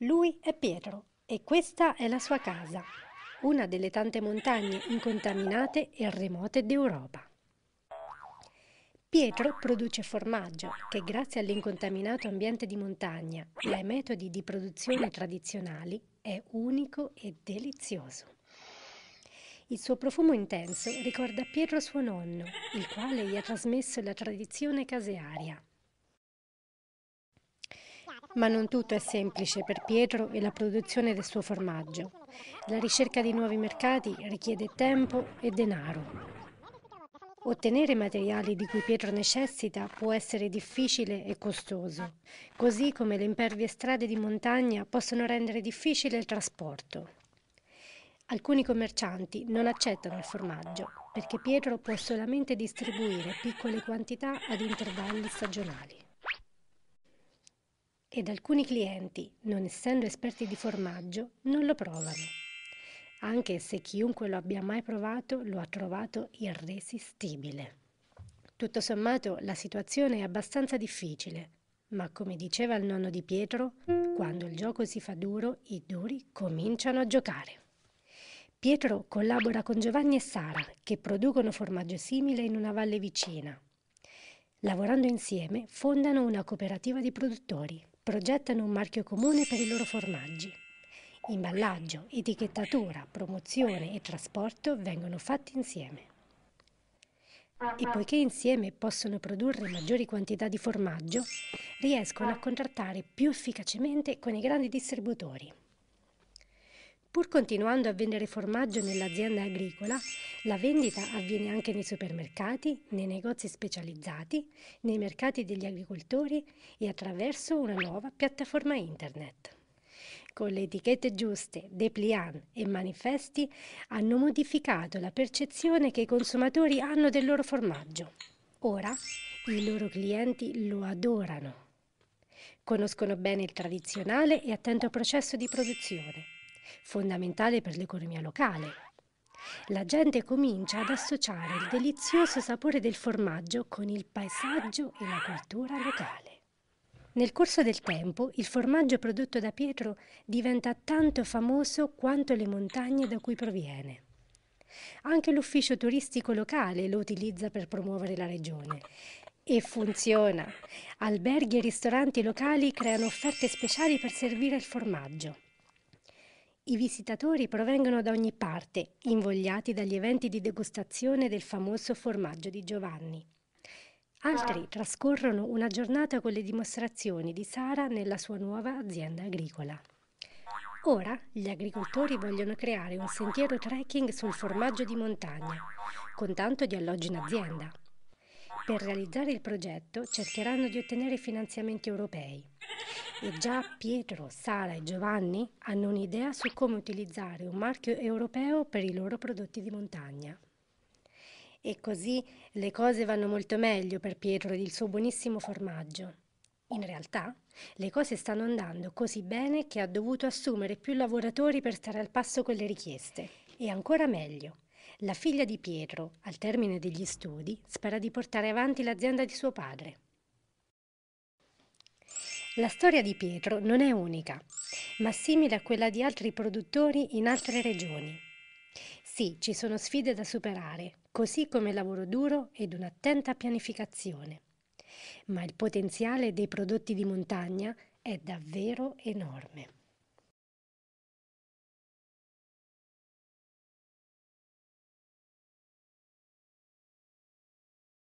Lui è Pietro e questa è la sua casa, una delle tante montagne incontaminate e remote d'Europa. Pietro produce formaggio che grazie all'incontaminato ambiente di montagna e ai metodi di produzione tradizionali è unico e delizioso. Il suo profumo intenso ricorda Pietro suo nonno, il quale gli ha trasmesso la tradizione casearia. Ma non tutto è semplice per Pietro e la produzione del suo formaggio. La ricerca di nuovi mercati richiede tempo e denaro. Ottenere materiali di cui Pietro necessita può essere difficile e costoso, così come le impervie strade di montagna possono rendere difficile il trasporto. Alcuni commercianti non accettano il formaggio perché Pietro può solamente distribuire piccole quantità ad intervalli stagionali ed alcuni clienti, non essendo esperti di formaggio, non lo provano, anche se chiunque lo abbia mai provato lo ha trovato irresistibile. Tutto sommato la situazione è abbastanza difficile, ma come diceva il nonno di Pietro, quando il gioco si fa duro, i duri cominciano a giocare. Pietro collabora con Giovanni e Sara, che producono formaggio simile in una valle vicina. Lavorando insieme, fondano una cooperativa di produttori progettano un marchio comune per i loro formaggi. Imballaggio, etichettatura, promozione e trasporto vengono fatti insieme. E poiché insieme possono produrre maggiori quantità di formaggio, riescono a contrattare più efficacemente con i grandi distributori. Pur continuando a vendere formaggio nell'azienda agricola, la vendita avviene anche nei supermercati, nei negozi specializzati, nei mercati degli agricoltori e attraverso una nuova piattaforma internet con le etichette giuste, dépliant e manifesti hanno modificato la percezione che i consumatori hanno del loro formaggio. Ora i loro clienti lo adorano. Conoscono bene il tradizionale e attento processo di produzione fondamentale per l'economia locale. La gente comincia ad associare il delizioso sapore del formaggio con il paesaggio e la cultura locale. Nel corso del tempo il formaggio prodotto da Pietro diventa tanto famoso quanto le montagne da cui proviene. Anche l'ufficio turistico locale lo utilizza per promuovere la regione e funziona. Alberghi e ristoranti locali creano offerte speciali per servire il formaggio. I visitatori provengono da ogni parte, invogliati dagli eventi di degustazione del famoso formaggio di Giovanni. Altri ah. trascorrono una giornata con le dimostrazioni di Sara nella sua nuova azienda agricola. Ora gli agricoltori vogliono creare un sentiero trekking sul formaggio di montagna, con tanto di alloggi in azienda. Per realizzare il progetto cercheranno di ottenere finanziamenti europei. E già Pietro, Sara e Giovanni hanno un'idea su come utilizzare un marchio europeo per i loro prodotti di montagna. E così le cose vanno molto meglio per Pietro ed il suo buonissimo formaggio. In realtà, le cose stanno andando così bene che ha dovuto assumere più lavoratori per stare al passo con le richieste. E ancora meglio, la figlia di Pietro, al termine degli studi, spera di portare avanti l'azienda di suo padre. La storia di Pietro non è unica, ma simile a quella di altri produttori in altre regioni. Sì, ci sono sfide da superare, così come lavoro duro ed un'attenta pianificazione. Ma il potenziale dei prodotti di montagna è davvero enorme.